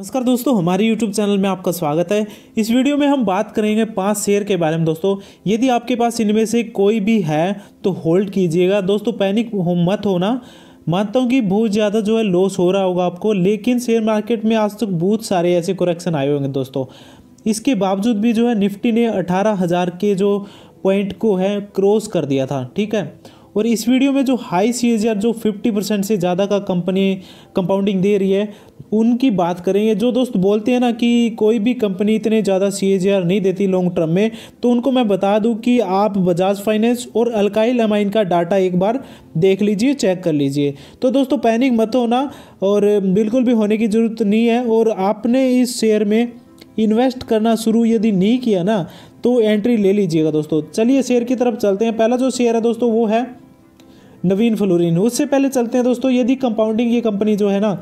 नमस्कार दोस्तों हमारे YouTube चैनल में आपका स्वागत है इस वीडियो में हम बात करेंगे पांच शेयर के बारे में दोस्तों यदि आपके पास इनमें से कोई भी है तो होल्ड कीजिएगा दोस्तों पैनिक हो मत होना मानता हूँ कि बहुत ज़्यादा जो है लॉस हो रहा होगा आपको लेकिन शेयर मार्केट में आज तक बहुत सारे ऐसे करेक्शन आए होंगे दोस्तों इसके बावजूद भी जो है निफ्टी ने अठारह के जो पॉइंट को है क्रॉस कर दिया था ठीक है और इस वीडियो में जो हाई सी जो 50 परसेंट से ज़्यादा का कंपनी कंपाउंडिंग दे रही है उनकी बात करेंगे जो दोस्त बोलते हैं ना कि कोई भी कंपनी इतने ज़्यादा सी नहीं देती लॉन्ग टर्म में तो उनको मैं बता दूं कि आप बजाज फाइनेंस और अल्काइल लमाइन का डाटा एक बार देख लीजिए चेक कर लीजिए तो दोस्तों पैनिक मत होना और बिल्कुल भी होने की ज़रूरत नहीं है और आपने इस शेयर में इन्वेस्ट करना शुरू यदि नहीं किया ना तो एंट्री ले लीजिएगा दोस्तों चलिए शेयर की तरफ चलते हैं पहला जो शेयर है दोस्तों वो है नवीन फ्लोरिन उससे पहले चलते हैं दोस्तों यदि कंपाउंडिंग ये कंपनी जो है ना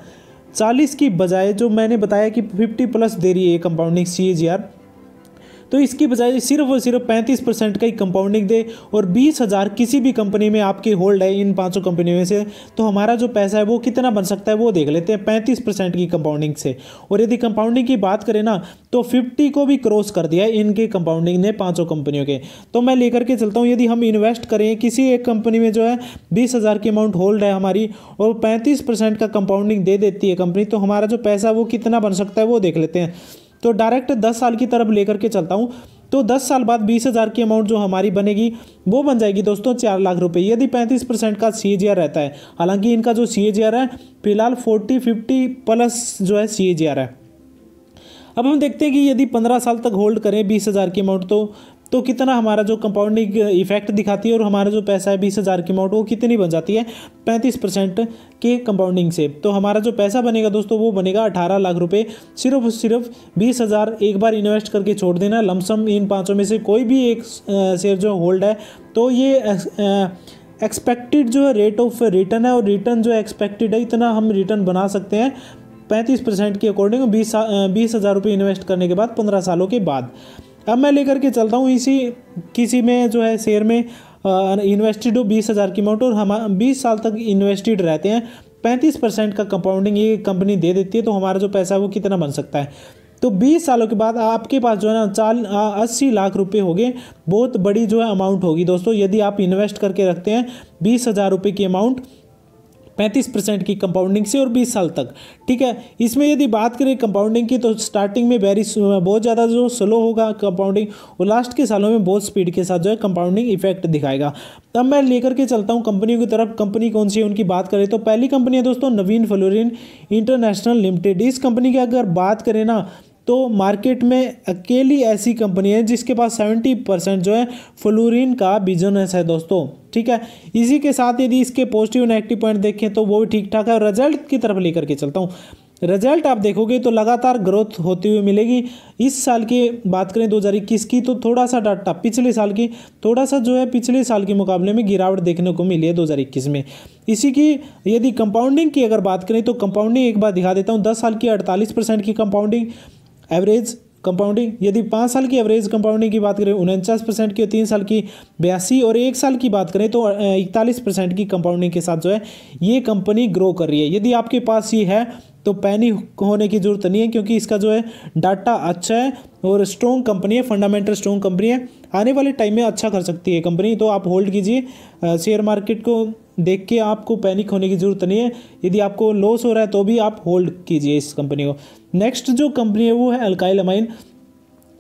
चालीस की बजाय जो मैंने बताया कि फिफ्टी प्लस दे रही है ये compounding C A ji are तो इसकी बजाय सिर्फ और सिर्फ पैंतीस परसेंट का ही कंपाउंडिंग दे और बीस हज़ार किसी भी कंपनी में आपकी होल्ड है इन पाँचों कंपनी में से तो हमारा जो पैसा है वो कितना बन सकता है वो देख लेते हैं पैंतीस परसेंट की कंपाउंडिंग से और यदि कंपाउंडिंग की बात करें ना तो फिफ्टी को भी क्रॉस कर दिया इनके कंपाउंडिंग ने पाँचों कंपनियों के तो मैं लेकर के चलता हूँ यदि हम इन्वेस्ट करें किसी एक कंपनी में जो है बीस हज़ार की अमाउंट होल्ड है हमारी और पैंतीस परसेंट का कंपाउंडिंग दे देती है कंपनी तो हमारा जो पैसा वो कितना बन सकता है वो देख लेते हैं तो डायरेक्ट दस साल की तरफ लेकर के चलता हूँ तो 10 साल बाद बीस हज़ार की अमाउंट जो हमारी बनेगी वो बन जाएगी दोस्तों चार लाख रुपए यदि 35 परसेंट का सी रहता है हालांकि इनका जो सी है फिलहाल 40 50 प्लस जो है सी है अब हम देखते हैं कि यदि 15 साल तक होल्ड करें बीस हज़ार की अमाउंट तो तो कितना हमारा जो कंपाउंडिंग इफेक्ट uh, दिखाती है और हमारा जो पैसा है बीस हज़ार की अमाउंट वो कितनी बन जाती है पैंतीस परसेंट के कंपाउंडिंग से तो हमारा जो पैसा बनेगा दोस्तों वो बनेगा अठारह लाख रुपये सिर्फ सिर्फ बीस हज़ार एक बार इन्वेस्ट करके छोड़ देना लमसम इन पाँचों में से कोई भी एक शेयर uh, जो होल्ड है तो ये एक्सपेक्टेड uh, जो है रेट ऑफ रिटर्न है और रिटर्न जो एक्सपेक्टेड है इतना हम रिटर्न बना सकते हैं पैंतीस परसेंट के अकॉर्डिंग बीस बीस हज़ार रुपये इन्वेस्ट करने के बाद पंद्रह सालों के बाद अब मैं लेकर के चलता हूँ इसी किसी में जो है शेयर में इन्वेस्टेड हो बीस हज़ार की अमाउंट और हम बीस साल तक इन्वेस्टेड रहते हैं पैंतीस परसेंट का कंपाउंडिंग ये कंपनी दे देती है तो हमारा जो पैसा है वो कितना बन सकता है तो 20 सालों के बाद आपके पास जो है ना चाल अस्सी लाख रुपए हो गए बहुत बड़ी जो है अमाउंट होगी दोस्तों यदि आप इन्वेस्ट करके रखते हैं बीस हज़ार रुपये की अमाउंट पैंतीस परसेंट की कंपाउंडिंग से और बीस साल तक ठीक है इसमें यदि बात करें कंपाउंडिंग की तो स्टार्टिंग में वेरी बहुत ज़्यादा जो स्लो होगा कंपाउंडिंग और लास्ट के सालों में बहुत स्पीड के साथ जो है कंपाउंडिंग इफेक्ट दिखाएगा तब मैं लेकर के चलता हूँ कंपनियों की तरफ कंपनी कौन सी है उनकी बात करें तो पहली कंपनी है दोस्तों नवीन फ्लोरिन इंटरनेशनल लिमिटेड इस कंपनी की अगर बात करें ना तो मार्केट में अकेली ऐसी कंपनी है जिसके पास सेवेंटी परसेंट जो है फ्लोरिन का बिजनेस है दोस्तों ठीक है इसी के साथ यदि इसके पॉजिटिव नेगेटिव पॉइंट देखें तो वो भी ठीक ठाक है रिजल्ट की तरफ लेकर के चलता हूँ रिजल्ट आप देखोगे तो लगातार ग्रोथ होती हुई मिलेगी इस साल की बात करें 2021 की तो थोड़ा सा डाटा पिछले साल की थोड़ा सा जो है पिछले साल के मुकाबले में गिरावट देखने को मिली है 2021 में इसी की यदि कंपाउंडिंग की अगर बात करें तो कंपाउंडिंग एक बार दिखा देता हूँ दस साल की अड़तालीस परसेंट की कंपाउंडिंग एवरेज कंपाउंडिंग यदि पाँच साल की एवरेज कंपाउंडिंग की बात करें उनचास परसेंट की और तीन साल की बयासी और एक साल की बात करें तो इकतालीस परसेंट की कंपाउंडिंग के साथ जो है ये कंपनी ग्रो कर रही है यदि आपके पास ये है तो पैनी होने की ज़रूरत नहीं है क्योंकि इसका जो है डाटा अच्छा है और स्ट्रॉन्ग कंपनी है फंडामेंटल स्ट्रॉन्ग कंपनी है आने वाले टाइम में अच्छा कर सकती है कंपनी तो आप होल्ड कीजिए शेयर मार्केट को देख के आपको पैनिक होने की ज़रूरत नहीं है यदि आपको लॉस हो रहा है तो भी आप होल्ड कीजिए इस कंपनी को नेक्स्ट जो कंपनी है वो है अल्काइल अमाइन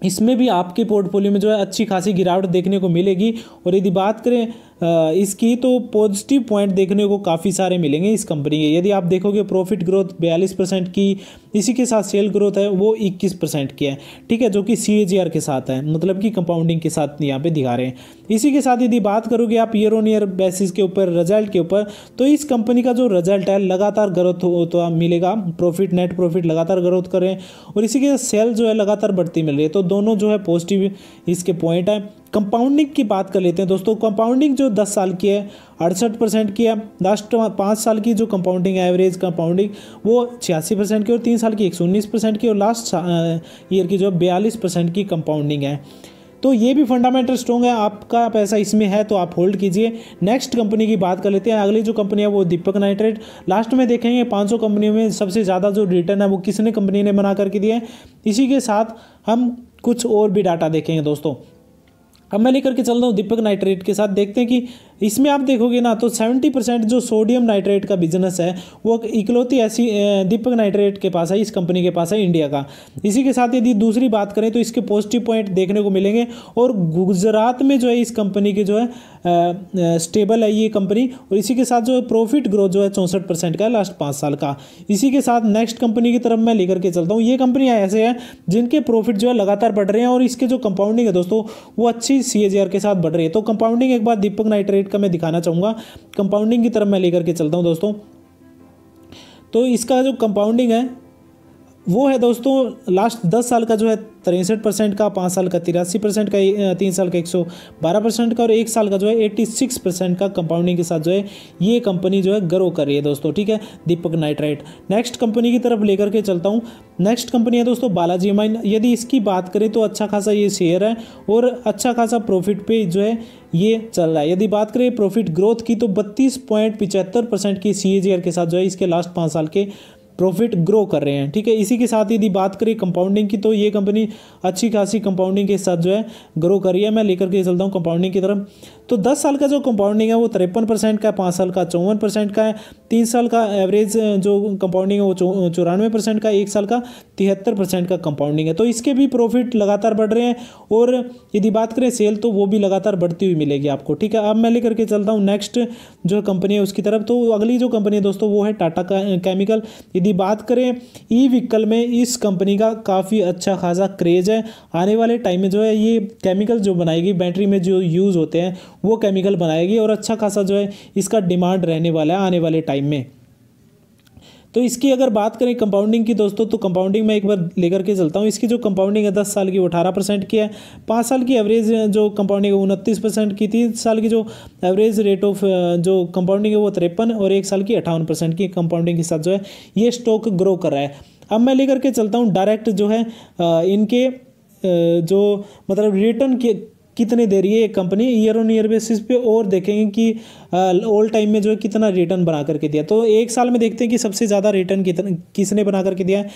इसमें भी आपके पोर्टफोलियो में जो है अच्छी खासी गिरावट देखने को मिलेगी और यदि बात करें इसकी तो पॉजिटिव पॉइंट देखने को काफ़ी सारे मिलेंगे इस कंपनी के यदि आप देखोगे प्रॉफिट ग्रोथ बयालीस परसेंट की इसी के साथ सेल ग्रोथ है वो इक्कीस परसेंट की है ठीक है जो कि सी के साथ है मतलब कि कंपाउंडिंग के साथ यहाँ पे दिखा रहे हैं इसी के साथ यदि बात करोगे आप ईयर ऑन ईयर बेसिस के ऊपर रिजल्ट के ऊपर तो इस कंपनी का जो रिजल्ट है लगातार ग्रोथ होता तो मिलेगा प्रॉफिट नेट प्रॉफिट लगातार ग्रोथ करें और इसी के सेल जो है लगातार बढ़ती मिल रही है तो दोनों जो है पॉजिटिव इसके पॉइंट हैं कंपाउंडिंग की बात कर लेते हैं दोस्तों कंपाउंडिंग जो 10 साल की है अड़सठ परसेंट की है लास्ट पाँच साल की जो कंपाउंडिंग एवरेज कंपाउंडिंग वो छियासी परसेंट की और तीन साल की एक परसेंट की और लास्ट ईयर की जो बयालीस परसेंट की कंपाउंडिंग है तो ये भी फंडामेंटल स्ट्रॉन्ग है आपका पैसा इसमें है तो आप होल्ड कीजिए नेक्स्ट कंपनी की बात कर लेते हैं अगली जो कंपनी है वो दीपक नाइट्रेट लास्ट में देखेंगे 500 कंपनियों में सबसे ज़्यादा जो रिटर्न है वो किसने कंपनी ने बना करके दिया है इसी के साथ हम कुछ और भी डाटा देखेंगे दोस्तों अब मैं लेकर के चल रहा हूँ दीपक नाइट्रेट के साथ देखते हैं कि इसमें आप देखोगे ना तो सेवेंटी परसेंट जो सोडियम नाइट्रेट का बिजनेस है वो इकलौती ऐसी दीपक नाइट्रेट के पास है इस कंपनी के पास है इंडिया का इसी के साथ यदि दूसरी बात करें तो इसके पॉजिटिव पॉइंट देखने को मिलेंगे और गुजरात में जो है इस कंपनी के जो है स्टेबल है ये कंपनी और इसी के साथ जो है प्रॉफिट ग्रोथ जो है चौंसठ परसेंट का लास्ट पाँच साल का इसी के साथ नेक्स्ट कंपनी की तरफ मैं लेकर के चलता हूँ ये कंपनियाँ ऐसे हैं जिनके प्रॉफिट जो है लगातार बढ़ रहे हैं और इसके जो कंपाउंडिंग है दोस्तों वो अच्छी सी के साथ बढ़ रही है तो कंपाउंडिंग एक बार दीपक नाइट्रेट सर्किट का मैं दिखाना चाहूँगा कंपाउंडिंग की तरफ मैं लेकर के चलता हूँ दोस्तों तो इसका जो कंपाउंडिंग है वो है दोस्तों लास्ट दस साल का जो है तिरसठ परसेंट का पाँच साल का तिरासी परसेंट का तीन साल का एक सौ बारह परसेंट का और एक साल का जो है एट्टी सिक्स परसेंट का कंपाउंडिंग के साथ जो है ये कंपनी जो है ग्रो कर रही है दोस्तों ठीक है दीपक नाइट्राइट नेक्स्ट कंपनी की तरफ लेकर के चलता हूँ नेक्स्ट कंपनी है दोस्तों बालाजी माइन यदि इसकी बात करें तो अच्छा खासा ये शेयर है और अच्छा खासा प्रॉफिट पे जो है ये चल रहा है यदि बात करें प्रॉफिट ग्रोथ की तो बत्तीस पॉइंट पिचहत्तर परसेंट की सी के साथ जो है इसके लास्ट पाँच साल के प्रॉफिट ग्रो कर रहे हैं ठीक है इसी के साथ यदि बात करें कंपाउंडिंग की तो ये कंपनी अच्छी खासी कंपाउंडिंग के साथ जो है ग्रो कर रही है मैं लेकर के चलता हूँ कंपाउंडिंग की तरफ तो दस साल का जो कंपाउंडिंग है वो तिरपन परसेंट का है पाँच साल का चौवन परसेंट का है तीन साल का एवरेज जो कंपाउंडिंग है वो चौरानवे परसेंट का एक साल का तिहत्तर परसेंट का कंपाउंडिंग है तो इसके भी प्रॉफिट लगातार बढ़ रहे हैं और यदि बात करें सेल तो वो भी लगातार बढ़ती हुई मिलेगी आपको ठीक है अब मैं लेकर के चलता हूँ नेक्स्ट जो कंपनी है उसकी तरफ तो अगली जो कंपनी है दोस्तों वो है टाटा केमिकल यदि बात करें ई व्हीकल में इस कंपनी का काफ़ी अच्छा खासा क्रेज है आने वाले टाइम में जो है ये केमिकल जो बनाएगी बैटरी में जो यूज़ होते हैं वो केमिकल बनाएगी और अच्छा खासा जो है इसका डिमांड रहने वाला है आने वाले टाइम में तो इसकी अगर बात करें कंपाउंडिंग की दोस्तों तो कंपाउंडिंग में एक बार लेकर के चलता हूँ इसकी जो कंपाउंडिंग है दस साल की वो अठारह परसेंट की है पाँच साल की एवरेज जो कंपाउंडिंग है उनतीस परसेंट की तीन साल की जो एवरेज रेट ऑफ जो कंपाउंडिंग है वो तिरपन और एक साल की अठावन परसेंट की कंपाउंडिंग के साथ जो है ये स्टॉक ग्रो कर रहा है अब मैं लेकर के चलता हूँ डायरेक्ट जो है इनके जो मतलब रिटर्न के कितने दे रही है एक company year on year basis पे और देखेंगे कि ओल्ड टाइम में जो है कितना रिटर्न बना करके दिया तो एक साल में देखते हैं कि सबसे ज़्यादा रिटर्न कितना किसने बना करके दिया है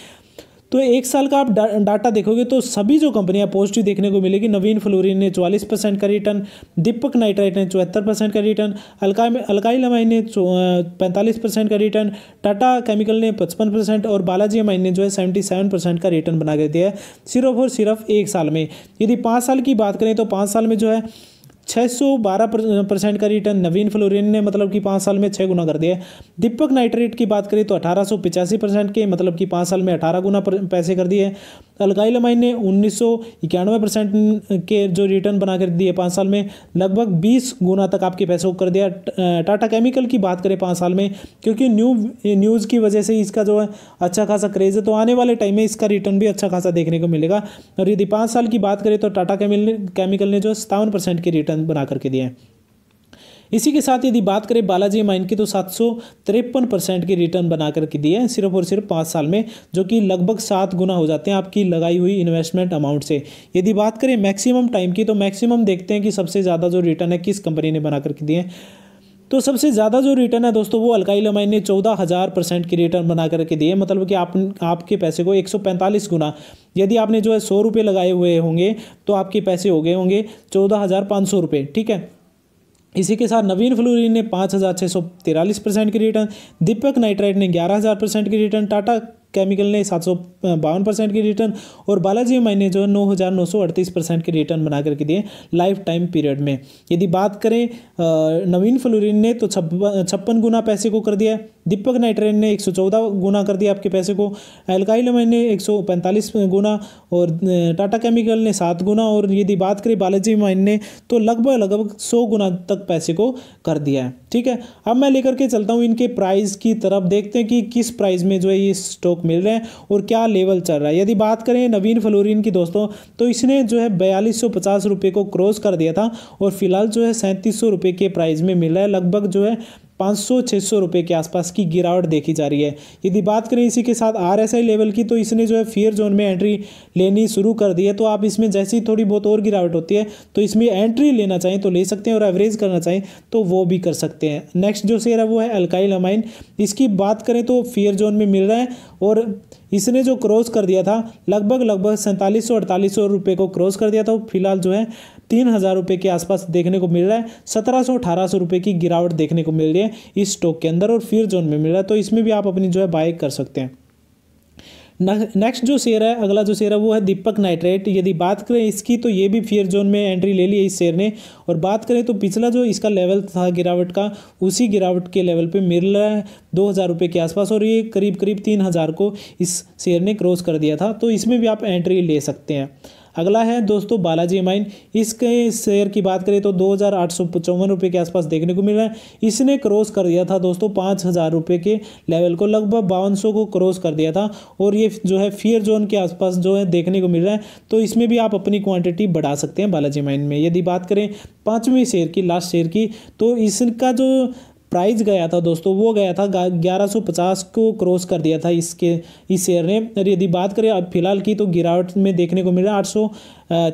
तो एक साल का आप डा, डाटा देखोगे तो सभी जो कंपनियां पॉजिटिव देखने को मिलेगी नवीन फ्लोरिन ने चौवालीस परसेंट का रिटर्न दीपक नाइट्राइट ने चौहत्तर परसेंट का रिटर्न अलका अलकाई लमाई ने पैंतालीस परसेंट का रिटर्न टाटा केमिकल ने पचपन परसेंट और बालाजी अमाइन ने जो है सेवेंटी सेवन परसेंट का रिटर्न बना के दिया है सिर्फ और सिर्फ एक साल में यदि पाँच साल की बात करें तो पाँच साल में जो है 612 परसेंट का रिटर्न नवीन फ्लोरिन ने मतलब कि पाँच साल में छः गुना कर दिया है दीपक नाइट्रेट की बात करें तो अठारह परसेंट के मतलब कि पाँच साल में अठारह गुना पैसे कर दिए अलगाई लमाइन ने उन्नीस परसेंट के जो रिटर्न बना कर दिए पाँच साल में लगभग बीस गुना तक आपके पैसे कर दिया टाटा केमिकल की बात करें पाँच साल में क्योंकि न्यू न्यूज़ की वजह से इसका जो है अच्छा खासा क्रेज़ है तो आने वाले टाइम में इसका रिटर्न भी अच्छा खासा देखने को मिलेगा और यदि पाँच साल की बात करें तो टाटा केमिकल ने जो सत्तावन परसेंट के रिटर्न प्लान बना करके दिया है इसी के साथ यदि बात करें बालाजी माइन की तो सात परसेंट की रिटर्न बना करके दिए हैं सिर्फ और सिर्फ पाँच साल में जो कि लगभग सात गुना हो जाते हैं आपकी लगाई हुई इन्वेस्टमेंट अमाउंट से यदि बात करें मैक्सिमम टाइम की तो मैक्सिमम देखते हैं कि सबसे ज़्यादा जो रिटर्न है किस कंपनी ने बना करके दिए हैं तो सबसे ज़्यादा जो रिटर्न है दोस्तों वो अलकाई लमाइन ने चौदह हज़ार परसेंट की रिटर्न बना करके दिए मतलब कि आप आपके पैसे को एक सौ पैंतालीस गुना यदि आपने जो है सौ रुपये लगाए हुए होंगे तो आपके पैसे हो गए होंगे चौदह हज़ार पाँच सौ रुपये ठीक है इसी के साथ नवीन फ्लोरिन ने पाँच हज़ार छः सौ तिरालीस परसेंट की रिटर्न दीपक नाइट्राइट ने ग्यारह हज़ार परसेंट की रिटर्न टाटा केमिकल ने सात सौ बावन परसेंट की रिटर्न और बालाजी एम ने जो है नौ हज़ार नौ सौ अड़तीस परसेंट की रिटर्न बना करके दिए लाइफ टाइम पीरियड में यदि बात करें नवीन फ्लोरिन ने तो छप्पन गुना पैसे को कर दिया दीपक नाइट्रेन ने 114 गुना कर दिया आपके पैसे को एल्काइल अमाइन ने 145 गुना और टाटा केमिकल ने सात गुना और यदि बात करें बालाजी माइन ने तो लगभग लगभग सौ गुना तक पैसे को कर दिया है ठीक है अब मैं लेकर के चलता हूँ इनके प्राइस की तरफ देखते हैं कि किस प्राइस में जो है ये स्टॉक मिल रहे हैं और क्या लेवल चल रहा है यदि बात करें नवीन फ्लोरिन की दोस्तों तो इसने जो है बयालीस सौ पचास रुपये को क्रॉस कर दिया था और फिलहाल जो है सैंतीस सौ रुपये के प्राइज़ में मिल रहा है लगभग जो है 500 सौ रुपये के आसपास की गिरावट देखी जा रही है यदि बात करें इसी के साथ आर लेवल की तो इसने जो है फियर जोन में एंट्री लेनी शुरू कर दी है तो आप इसमें जैसी थोड़ी बहुत और गिरावट होती है तो इसमें एंट्री लेना चाहें तो ले सकते हैं और एवरेज करना चाहें तो वो भी कर सकते हैं नेक्स्ट जो शेयर है वो है अल्काइल अमाइन इसकी बात करें तो फियर जोन में मिल रहा है और इसने जो क्रॉस कर दिया था लगभग लगभग सैंतालीस सौ अड़तालीस सौ रुपये को क्रॉस कर दिया था फिलहाल जो है तीन हज़ार रुपये के आसपास देखने को मिल रहा है सत्रह सौ अठारह सौ रुपये की गिरावट देखने को मिल रही है इस स्टॉक के अंदर और फिर जोन में मिल रहा है तो इसमें भी आप अपनी जो है बाय कर सकते हैं नेक्स्ट जो शेयर है अगला जो शेयर है वो है दीपक नाइट्रेट यदि बात करें इसकी तो ये भी फियर जोन में एंट्री ले ली है इस शेयर ने और बात करें तो पिछला जो इसका लेवल था गिरावट का उसी गिरावट के लेवल पे मिल रहा है दो हज़ार रुपये के आसपास और ये करीब करीब तीन हज़ार को इस शेयर ने क्रॉस कर दिया था तो इसमें भी आप एंट्री ले सकते हैं अगला है दोस्तों बालाजी माइन इसके शेयर की बात करें तो दो हज़ार के आसपास देखने को मिल रहा है इसने क्रॉस कर दिया था दोस्तों पाँच हज़ार के लेवल को लगभग बावन को क्रॉस कर दिया था और ये जो है फियर जोन के आसपास जो है देखने को मिल रहा है तो इसमें भी आप अपनी क्वांटिटी बढ़ा सकते हैं बालाजी माइन में यदि बात करें पाँचवें शेयर की लास्ट शेयर की तो इसका जो प्राइस गया था दोस्तों वो गया था ग्यारह को क्रॉस कर दिया था इसके इस शेयर ने और यदि बात करें अब फिलहाल की तो गिरावट में देखने को मिल रहा है आठ सौ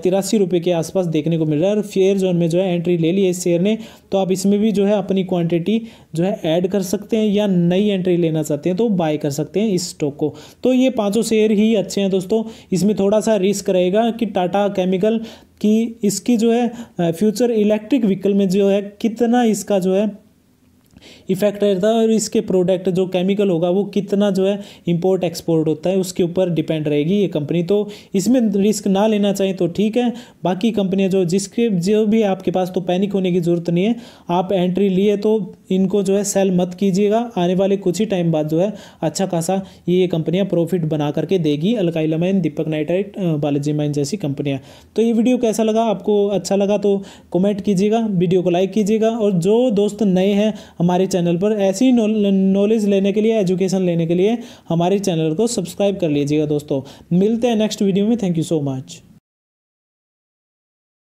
तिरासी रुपये के आसपास देखने को मिल रहा है और फेयर जोन में जो है एंट्री ले ली है इस शेयर ने तो आप इसमें भी जो है अपनी क्वांटिटी जो है ऐड कर सकते हैं या नई एंट्री लेना चाहते हैं तो बाय कर सकते हैं इस स्टॉक को तो ये पाँचों शेयर ही अच्छे हैं दोस्तों इसमें थोड़ा सा रिस्क रहेगा कि टाटा केमिकल कि इसकी जो है फ्यूचर इलेक्ट्रिक व्हीकल में जो है कितना इसका जो है इफेक्ट रहता है और इसके प्रोडक्ट जो केमिकल होगा वो कितना जो है इंपोर्ट एक्सपोर्ट होता है उसके ऊपर डिपेंड रहेगी ये कंपनी तो इसमें रिस्क ना लेना चाहिए तो ठीक है बाकी कंपनियां जो जिसके जो भी आपके पास तो पैनिक होने की ज़रूरत नहीं है आप एंट्री लिए तो इनको जो है सेल मत कीजिएगा आने वाले कुछ ही टाइम बाद जो है अच्छा खासा ये कंपनियाँ प्रॉफिट बना करके देगी alkyl amine Deepak nitrite Balaji amine जैसी कंपनियाँ तो ये वीडियो कैसा लगा आपको अच्छा लगा तो कॉमेंट कीजिएगा वीडियो को लाइक कीजिएगा और जो दोस्त नए हैं हम हमारे चैनल पर ऐसी नॉलेज लेने के लिए एजुकेशन लेने के लिए हमारे चैनल को सब्सक्राइब कर लीजिएगा दोस्तों मिलते हैं नेक्स्ट वीडियो में थैंक यू सो मच